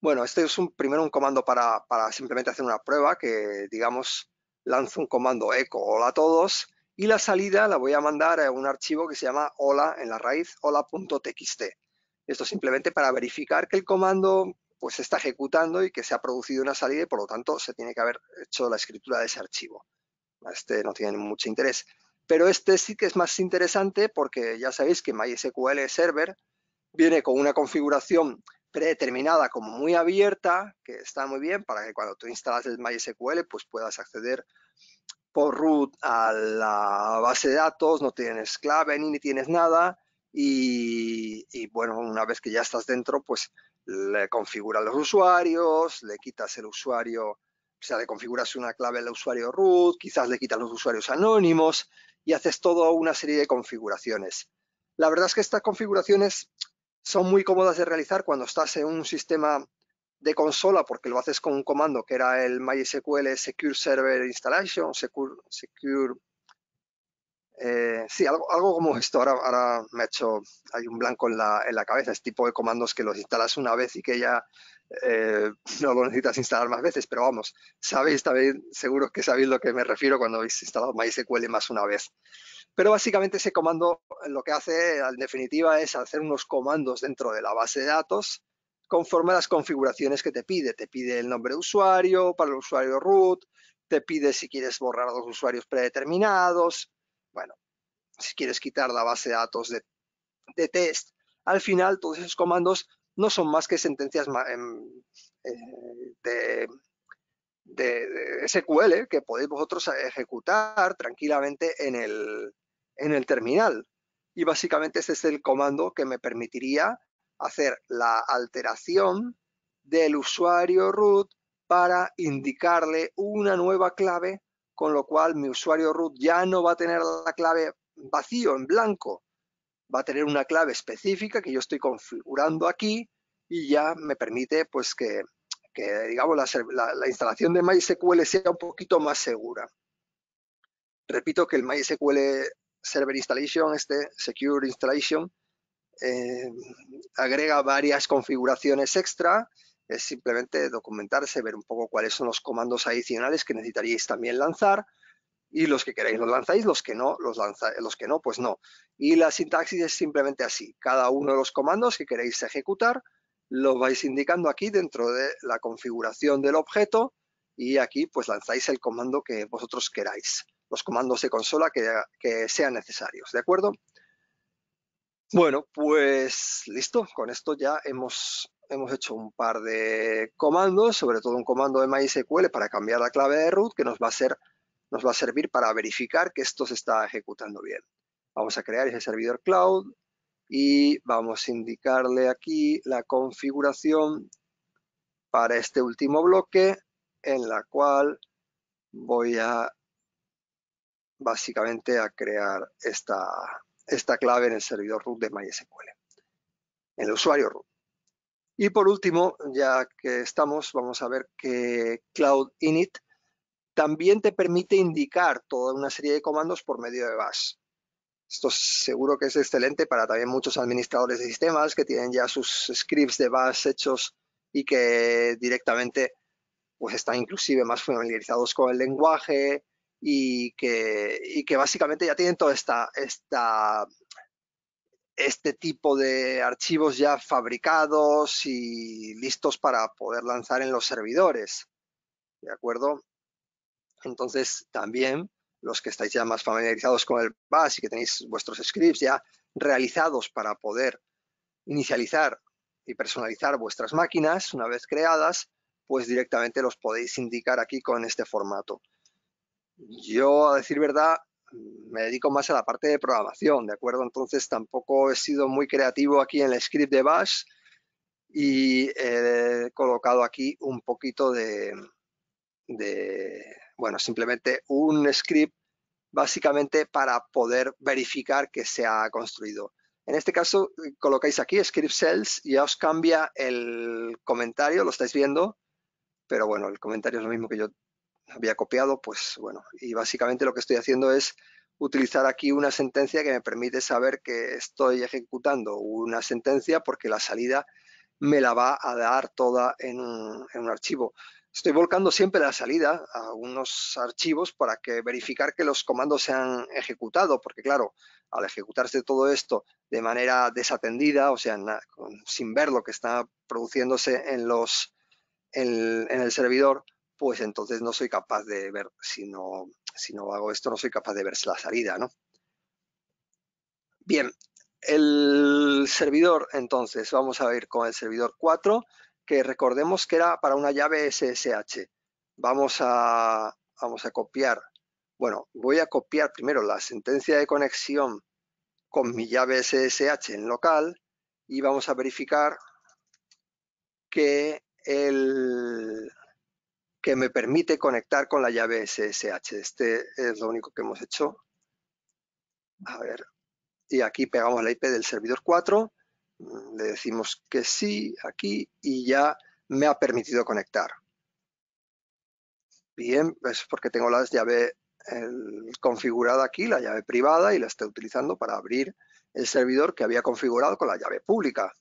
Bueno, este es un, primero un comando para, simplemente hacer una prueba que, digamos, lanzo un comando eco hola a todos y la salida la voy a mandar a un archivo que se llama hola en la raíz hola.txt. Esto simplemente para verificar que el comando pues se está ejecutando y que se ha producido una salida y por lo tanto se tiene que haber hecho la escritura de ese archivo. Este no tiene mucho interés. Pero este sí que es más interesante porque ya sabéis que MySQL Server viene con una configuración predeterminada como muy abierta, que está muy bien para que cuando tú instalas el MySQL pues puedas acceder por root a la base de datos, no tienes clave ni, tienes nada y, y, bueno, una vez que ya estás dentro pues le configuras los usuarios, le quitas el usuario, o sea, le configuras una clave al usuario root, quizás le quitas los usuarios anónimos y haces toda una serie de configuraciones. La verdad es que estas configuraciones son muy cómodas de realizar cuando estás en un sistema de consola porque lo haces con un comando que era el MySQL Secure Server Installation, Secure, eh, sí, algo, como esto, ahora, me ha hecho, hay un blanco en la, en la cabeza, es tipo de comandos que los instalas una vez y que ya eh, no lo necesitas instalar más veces, pero vamos, sabéis también, seguro que sabéis lo que me refiero cuando habéis instalado MySQL más una vez. Pero básicamente ese comando lo que hace, en definitiva, es hacer unos comandos dentro de la base de datos conforme a las configuraciones que te pide. Te pide el nombre de usuario para el usuario root, te pide si quieres borrar a los usuarios predeterminados, bueno, si quieres quitar la base de datos de test. Al final, todos esos comandos no son más que sentencias em, eh, de, SQL que podéis vosotros ejecutar tranquilamente en el, en el terminal. Y básicamente este es el comando que me permitiría hacer la alteración del usuario root para indicarle una nueva clave, con lo cual mi usuario root ya no va a tener la clave vacío, en blanco, va a tener una clave específica que yo estoy configurando aquí y ya me permite pues que, que digamos la, instalación de MySQL sea un poquito más segura. Repito que el MySQL Server Installation, este Secure Installation, eh, agrega varias configuraciones extra, es simplemente documentarse, ver un poco cuáles son los comandos adicionales que necesitaríais también lanzar y los que queréis los lanzáis, los que no, los, los que no, pues no. Y la sintaxis es simplemente así. Cada uno de los comandos que queréis ejecutar los vais indicando aquí dentro de la configuración del objeto y aquí pues lanzáis el comando que vosotros queráis, los comandos de consola que, sean necesarios, ¿de acuerdo? Bueno, pues listo, con esto ya hemos, hemos hecho un par de comandos, sobre todo un comando de MySQL para cambiar la clave de root que nos va a ser nos va a servir para verificar que esto se está ejecutando bien. Vamos a crear ese servidor cloud y vamos a indicarle aquí la configuración para este último bloque en la cual voy a básicamente a crear esta, esta clave en el servidor root de MySQL, en el usuario root. Y por último, ya que estamos, vamos a ver que Cloud Init también te permite indicar toda una serie de comandos por medio de bash. Esto seguro que es excelente para también muchos administradores de sistemas que tienen ya sus scripts de bash hechos y que directamente pues están inclusive más familiarizados con el lenguaje y que, básicamente ya tienen todo este tipo de archivos ya fabricados y listos para poder lanzar en los servidores. ¿De acuerdo? entonces también los que estáis ya más familiarizados con el BAS y que tenéis vuestros scripts ya realizados para poder inicializar y personalizar vuestras máquinas una vez creadas, pues directamente los podéis indicar aquí con este formato. Yo, a decir verdad, me dedico más a la parte de programación, ¿de acuerdo? Entonces tampoco he sido muy creativo aquí en el script de Bash y he colocado aquí un poquito de bueno, simplemente un script básicamente para poder verificar que se ha construido. En este caso, eh, colocáis aquí script cells y ya os cambia el comentario, lo estáis viendo, pero bueno, el comentario es lo mismo que yo había copiado, pues bueno, y básicamente lo que estoy haciendo es utilizar aquí una sentencia que me permite saber que estoy ejecutando una sentencia porque la salida me la va a dar toda en un, en un archivo. Estoy volcando siempre la salida a unos archivos para que verificar que los comandos se han ejecutado, porque claro, al ejecutarse todo esto de manera desatendida, o sea, sin ver lo que está produciéndose en, los, el servidor, pues entonces no soy capaz de ver, si no, si no hago esto, no soy capaz de ver la salida, ¿no? Bien, el servidor, entonces, vamos a ir con el servidor 4 que recordemos que era para una llave SSH. Vamos a, vamos a copiar. Bueno, voy a copiar primero la sentencia de conexión con mi llave SSH en local y vamos a verificar que, el, que me permite conectar con la llave SSH. Este es lo único que hemos hecho. A ver, y aquí pegamos la IP del servidor 4 le decimos que sí aquí y ya me ha permitido conectar. Bien, pues porque tengo la llave configurada aquí, la llave privada, y la estoy utilizando para abrir el servidor que había configurado con la llave pública.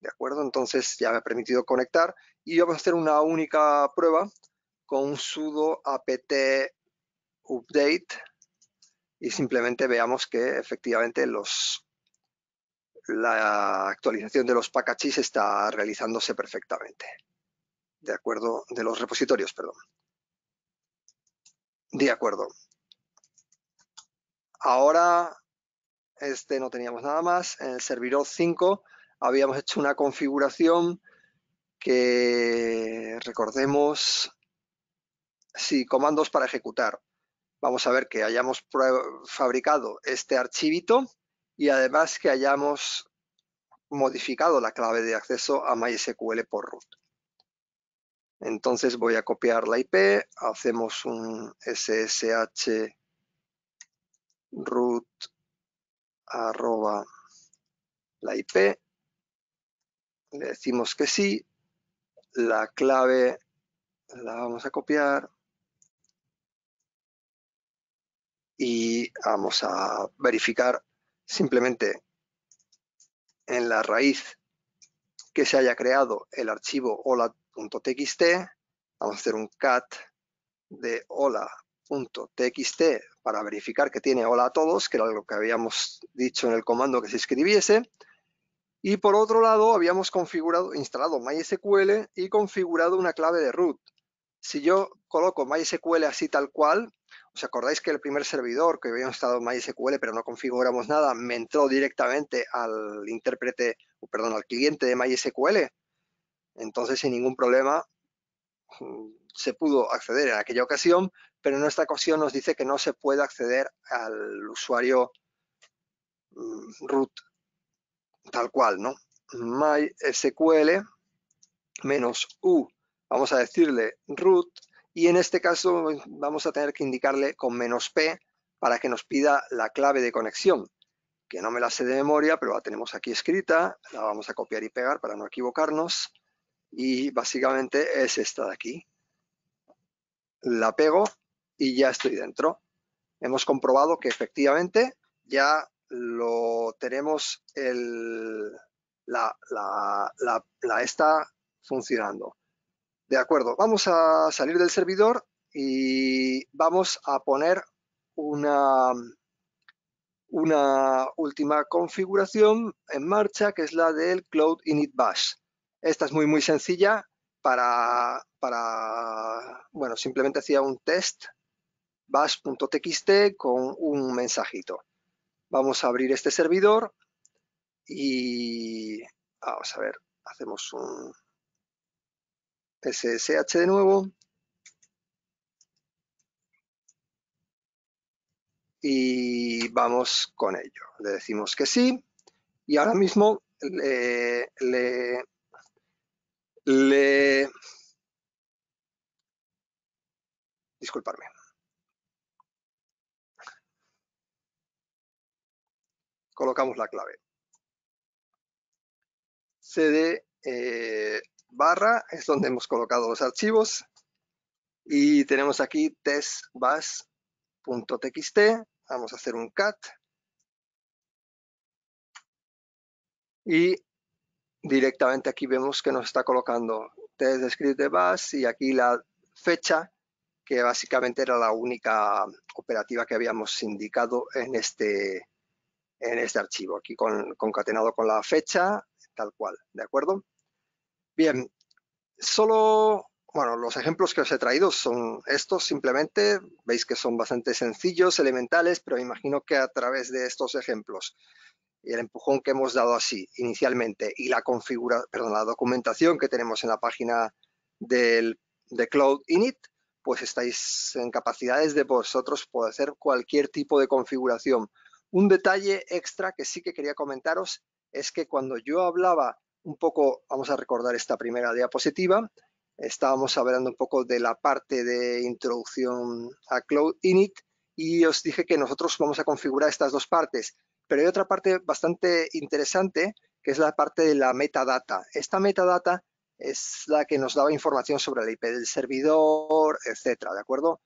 ¿De acuerdo? Entonces ya me ha permitido conectar y vamos a hacer una única prueba con sudo apt update y simplemente veamos que efectivamente los la actualización de los packages está realizándose perfectamente. De acuerdo, de los repositorios, perdón. De acuerdo. Ahora, este no teníamos nada más. En el servidor 5 habíamos hecho una configuración que recordemos si sí, comandos para ejecutar. Vamos a ver que hayamos fabricado este archivito y además que hayamos modificado la clave de acceso a MySQL por root. Entonces voy a copiar la IP, hacemos un ssh root arroba la IP, le decimos que sí, la clave la vamos a copiar y vamos a verificar simplemente en la raíz que se haya creado el archivo hola.txt, vamos a hacer un cat de hola.txt para verificar que tiene hola a todos, que era lo que habíamos dicho en el comando que se escribiese. Y por otro lado, habíamos configurado, instalado MySQL y configurado una clave de root. Si yo coloco MySQL así tal cual, ¿Os acordáis que el primer servidor que había estado MySQL pero no configuramos nada me entró directamente al intérprete, perdón, al cliente de MySQL? Entonces, sin ningún problema, mm, se pudo acceder en aquella ocasión, pero en esta ocasión nos dice que no se puede acceder al usuario mm, root tal cual, ¿no? MySQL menos U, vamos a decirle root y en este caso eh, vamos a tener que indicarle con menos P para que nos pida la clave de conexión, que no me la sé de memoria, pero la tenemos aquí escrita, la vamos a copiar y pegar para no equivocarnos. Y básicamente es esta de aquí. La pego y ya estoy dentro. Hemos comprobado que efectivamente ya lo tenemos la, la está funcionando. De acuerdo, vamos a salir del servidor y vamos a poner una, una última configuración en marcha que es la del Cloud Init Bash. Esta es muy muy sencilla para, para bueno, simplemente hacía un test bash.txt con un mensajito. Vamos a abrir este servidor y vamos a ver, hacemos un SSH de nuevo. Y vamos con ello. Le decimos que sí. Y ahora mismo le, le, disculparme. Colocamos la clave. CD eh, barra es donde hemos colocado los archivos y tenemos aquí testbus.txt. Vamos a hacer un cat y directamente aquí vemos que nos está colocando test script de y aquí la fecha que básicamente era la única operativa que habíamos indicado en este, en este archivo, aquí con, concatenado con la fecha, tal cual, ¿de acuerdo? Bien, solo, bueno, los ejemplos que os he traído son estos simplemente, veis que son bastante sencillos, elementales, pero imagino que a través de estos ejemplos y el empujón que hemos dado así inicialmente y la configura, perdón, la documentación que tenemos en la página del, de Cloud Init, pues estáis en capacidades de vosotros poder hacer cualquier tipo de configuración. Un detalle extra que sí que quería comentaros es que cuando yo hablaba un poco, vamos a recordar esta primera diapositiva. Estábamos hablando un poco de la parte de introducción a Cloud Init y os dije que nosotros vamos a configurar estas dos partes. Pero hay otra parte bastante interesante que es la parte de la metadata. Esta metadata es la que nos daba información sobre la IP del servidor, etcétera, ¿de acuerdo?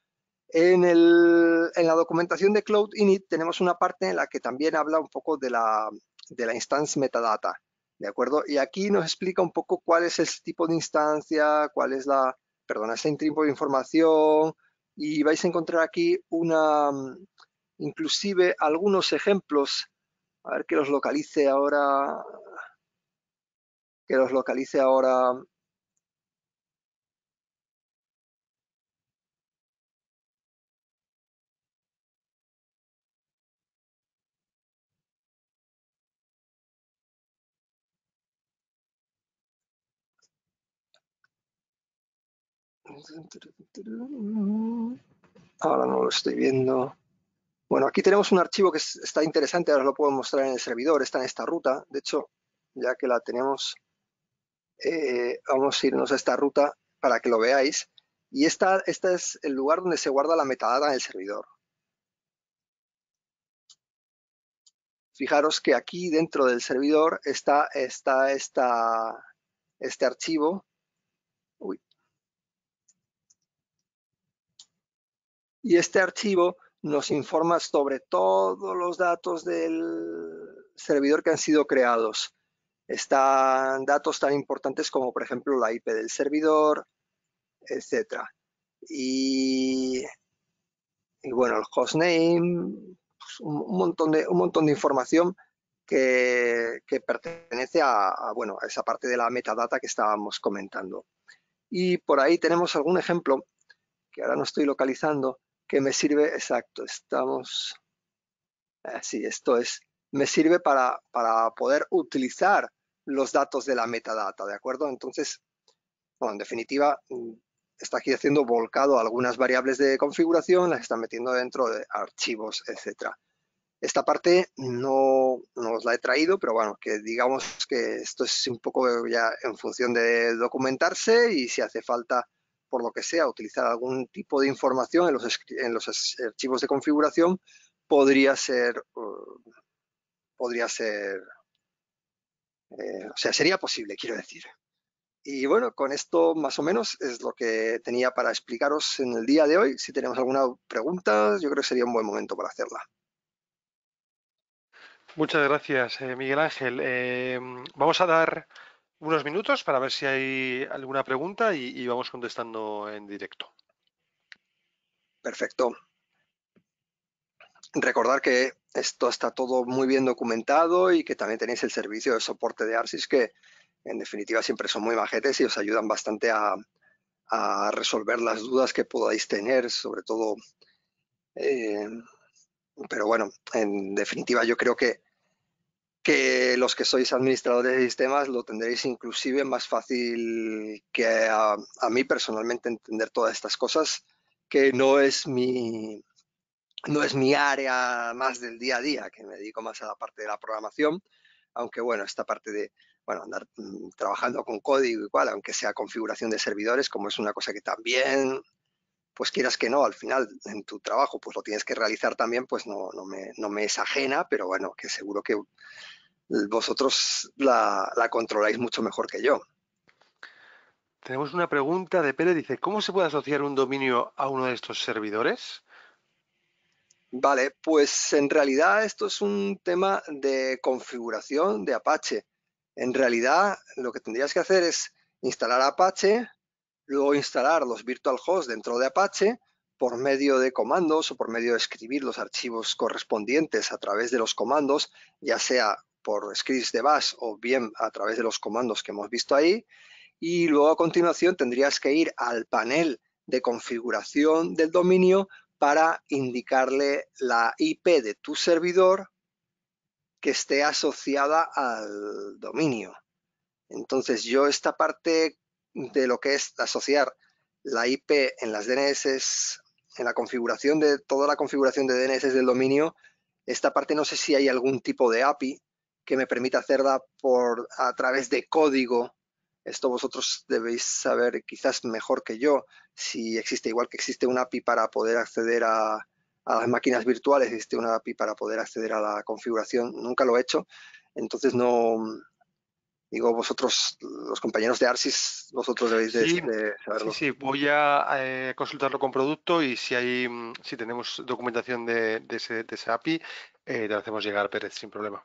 En, la documentación de Cloud Init tenemos una parte en la que también habla un poco de la, de la instance metadata. ¿de acuerdo? Y aquí nos explica un poco cuál es ese tipo de instancia, cuál es la, perdón, ese tipo de información y vais a encontrar aquí una, mm, inclusive algunos ejemplos, a ver que los localice ahora, que los localice ahora Ahora no lo estoy viendo. Bueno, aquí tenemos un archivo que está interesante, ahora lo puedo mostrar en el servidor, está en esta ruta. De hecho, ya que la tenemos, eh, vamos a irnos a esta ruta para que lo veáis. Y esta, este es el lugar donde se guarda la metadata en el servidor. Fijaros que aquí dentro del servidor está, este archivo Y este archivo nos informa sobre todos los datos del servidor que han sido creados. Están datos tan importantes como, por ejemplo, la IP del servidor, etc. Y, bueno, el hostname, pues, un, montón de, un montón de información que, pertenece a, bueno, a esa parte de la metadata que estábamos comentando. Y por ahí tenemos algún ejemplo, que ahora no estoy localizando, que me sirve, exacto, estamos, así, esto es, me sirve para, para poder utilizar los datos de la metadata, ¿de acuerdo? Entonces, bueno, en definitiva, mm, está aquí haciendo volcado algunas variables de configuración, las está metiendo dentro de archivos, etcétera. Esta parte no, no, os la he traído, pero bueno, que digamos que esto es un poco ya en función de documentarse y si hace falta por lo que sea, utilizar algún tipo de información en los, en los archivos de configuración podría ser, uh, podría ser, eh, o sea, sería posible, quiero decir. Y bueno, con esto más o menos es lo que tenía para explicaros en el día de hoy. Si tenemos alguna pregunta, yo creo que sería un buen momento para hacerla. Muchas gracias, eh, Miguel Ángel. Eh, vamos a dar unos minutos para ver si hay alguna pregunta y, vamos contestando en directo. Perfecto. Recordar que esto está todo muy bien documentado y que también tenéis el servicio de soporte de ARSIS que en definitiva siempre son muy majetes y os ayudan bastante a, resolver las dudas que podáis tener, sobre todo. Eh, pero bueno, en definitiva yo creo que que los que sois administradores de sistemas lo tendréis inclusive más fácil que a, mí personalmente entender todas estas cosas, que no es mi no es mi área más del día a día, que me dedico más a la parte de la programación, aunque bueno, esta parte de bueno, andar mm, trabajando con código igual, aunque sea configuración de servidores, como es una cosa que también pues quieras que no, al final en tu trabajo pues lo tienes que realizar también, pues no, me, es ajena, pero bueno, que seguro que vosotros la, la controláis mucho mejor que yo. Tenemos una pregunta de Pérez, dice, ¿cómo se puede asociar un dominio a uno de estos servidores? Vale, pues en realidad esto es un tema de configuración de Apache. En realidad lo que tendrías que hacer es instalar Apache, luego instalar los virtual hosts dentro de Apache por medio de comandos o por medio de escribir los archivos correspondientes a través de los comandos, ya sea por scripts de bash o bien a través de los comandos que hemos visto ahí. Y luego a continuación tendrías que ir al panel de configuración del dominio para indicarle la IP de tu servidor que esté asociada al dominio. Entonces yo esta parte de lo que es asociar la IP en las DNS, en la configuración de toda la configuración de DNS del dominio, esta parte no sé si hay algún tipo de API que me permita hacerla por, a través de código. Esto vosotros debéis saber quizás mejor que yo si existe, igual que existe una API para poder acceder a, a las máquinas virtuales, existe una API para poder acceder a la configuración. Nunca lo he hecho, entonces no, digo, vosotros, los compañeros de Arsis, vosotros debéis de, sí, saberlo. Sí, sí, voy a eh, consultarlo con producto y si hay, mm, si tenemos documentación de, de, ese, API, eh, te lo hacemos llegar, Pérez, sin problema.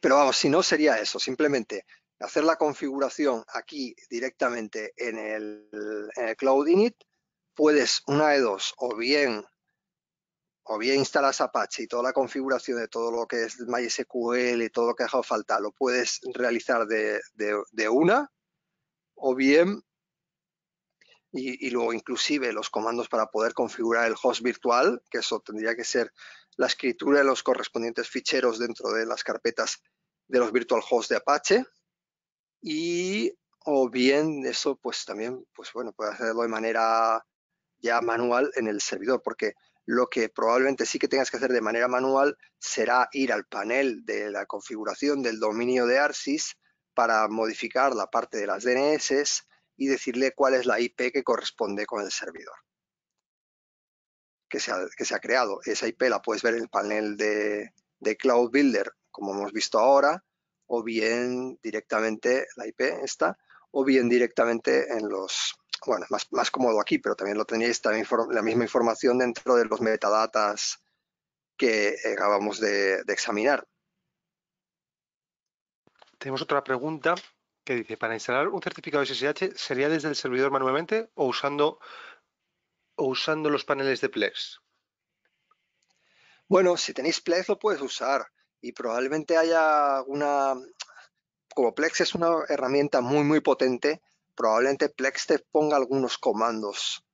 Pero vamos, si no sería eso, simplemente hacer la configuración aquí directamente en el, en el Cloud Init, puedes una de dos, o bien o bien instalas Apache y toda la configuración de todo lo que es MySQL y todo lo que ha dejado falta lo puedes realizar de, una, o bien, y, y, luego inclusive los comandos para poder configurar el host virtual, que eso tendría que ser la escritura de los correspondientes ficheros dentro de las carpetas de los virtual hosts de Apache, y o bien eso pues también, pues bueno, puedes hacerlo de manera ya manual en el servidor, porque lo que probablemente sí que tengas que hacer de manera manual será ir al panel de la configuración del dominio de ARSIS para modificar la parte de las DNS y decirle cuál es la IP que corresponde con el servidor que se ha, creado. Esa IP la puedes ver en el panel de, de Cloud Builder, como hemos visto ahora, o bien directamente la IP está, o bien directamente en los bueno, más, más cómodo aquí, pero también lo tenéis también la misma información dentro de los metadatas que eh, acabamos de, examinar. Tenemos otra pregunta que dice, ¿para instalar un certificado SSH sería desde el servidor manualmente o usando, o usando los paneles de Plex? Bueno, si tenéis Plex lo puedes usar y probablemente haya una... Como Plex es una herramienta muy, muy potente, probablemente Plex te ponga algunos comandos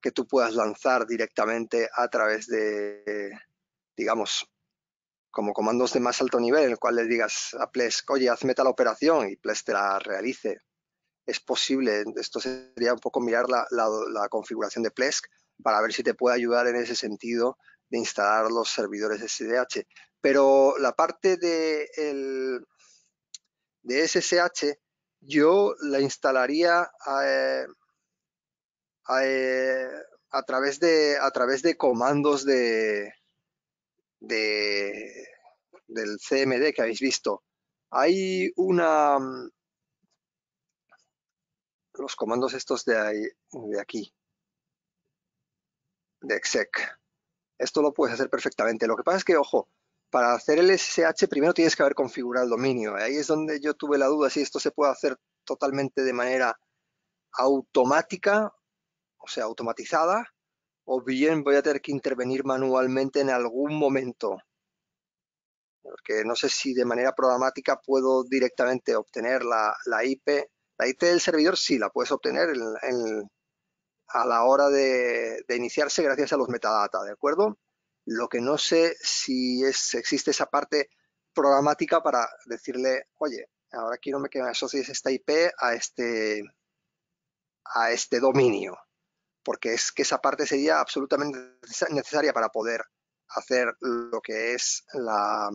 que tú puedas lanzar directamente a través de, digamos, como comandos de más alto nivel, en el cual le digas a Plex, oye, hazme tal operación y Plex te la realice. Es posible, esto sería un poco mirar la, configuración de Plex para ver si te puede ayudar en ese sentido de instalar los servidores SDH. Pero la parte de, de SSH yo la instalaría eh, eh, a, través, de, a través de comandos de, de, del CMD que habéis visto. Hay una... Mm, los comandos estos de, ahí, de aquí, de exec. Esto lo puedes hacer perfectamente. Lo que pasa es que, ojo, para hacer el SSH primero tienes que haber configurado el dominio. Ahí es donde yo tuve la duda si esto se puede hacer totalmente de manera automática, o sea, automatizada, o bien voy a tener que intervenir manualmente en algún momento. Porque no sé si de manera programática puedo directamente obtener la, IP. La IP del servidor sí la puedes obtener a la hora de, de iniciarse gracias a los metadata, ¿de acuerdo? Lo que no sé si existe esa parte programática para decirle, oye, ahora quiero que me asocies esta IP a este, a este dominio, porque es que esa parte sería absolutamente necesaria para poder hacer lo que es la,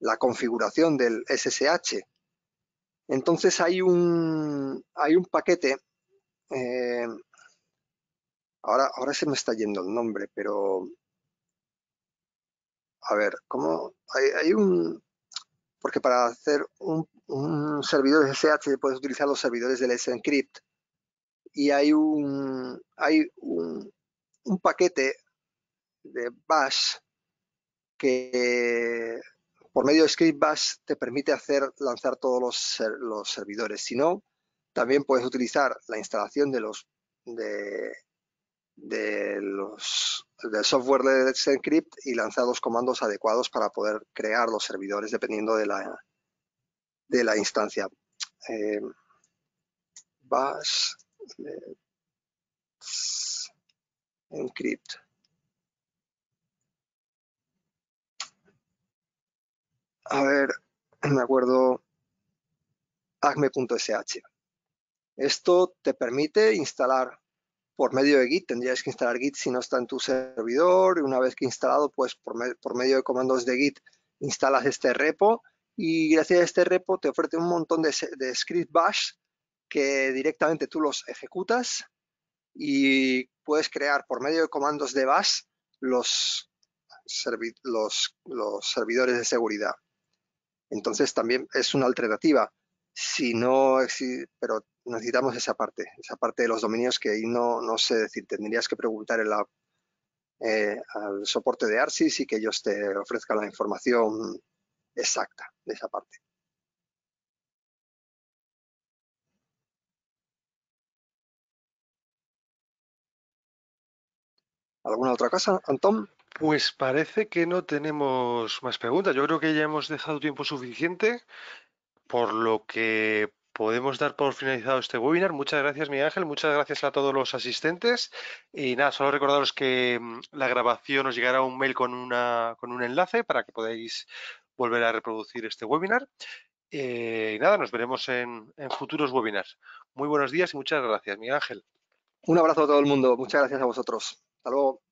la configuración del SSH. Entonces hay un, hay un paquete, eh, ahora, ahora se me está yendo el nombre, pero a ver, ¿cómo? Hay, un... Porque para hacer un, un servidor SSH puedes utilizar los servidores del SEncrypt y hay un, hay un, un paquete de bash que por medio de script bash te permite hacer lanzar todos los, los servidores. Si no, también puedes utilizar la instalación de los de de los, del software de Let's Encrypt y lanzar los comandos adecuados para poder crear los servidores dependiendo de la, de la instancia. Eh, encrypt. A ver, me acuerdo acme.sh. Esto te permite instalar por medio de Git. Tendrías que instalar Git si no está en tu servidor. Y una vez que instalado, pues por, medio de comandos de Git instalas este repo y gracias a este repo te ofrece un montón de, script bash que directamente tú los ejecutas y puedes crear por medio de comandos de bash los, servidores de seguridad. Entonces también es una alternativa. Si no, si, pero necesitamos esa parte, esa parte de los dominios que ahí no, no sé decir, tendrías que preguntar en la, eh, al soporte de ARSIS y que ellos te ofrezcan la información exacta de esa parte. ¿Alguna otra cosa, Antón? Pues parece que no tenemos más preguntas. Yo creo que ya hemos dejado tiempo suficiente, por lo que podemos dar por finalizado este webinar. Muchas gracias, Miguel Ángel. Muchas gracias a todos los asistentes. Y nada, solo recordaros que mm, la grabación os llegará un mail con, una, con un enlace para que podáis volver a reproducir este webinar. y eh, nada, nos veremos en, en futuros webinars. Muy buenos días y muchas gracias, Miguel Ángel. Un abrazo a todo el mundo. Muchas gracias a vosotros. Hasta luego.